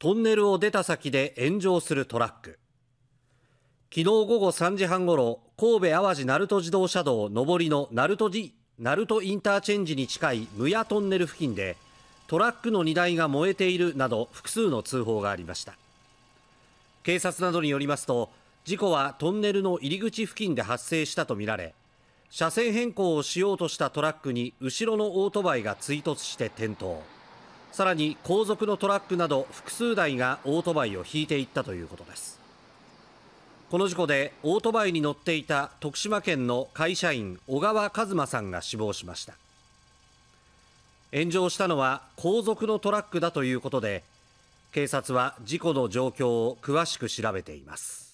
トンネルを出た先で炎上するトラック昨日午後3時半ごろ神戸淡路鳴門自動車道上りの鳴門鳴門インターチェンジに近い無谷トンネル付近でトラックの荷台が燃えているなど複数の通報がありました警察などによりますと事故はトンネルの入り口付近で発生したとみられ車線変更をしようとしたトラックに後ろのオートバイが追突して転倒さらに後続のトラックなど複数台がオートバイを引いていったということですこの事故でオートバイに乗っていた徳島県の会社員小川一馬さんが死亡しました炎上したのは後続のトラックだということで警察は事故の状況を詳しく調べています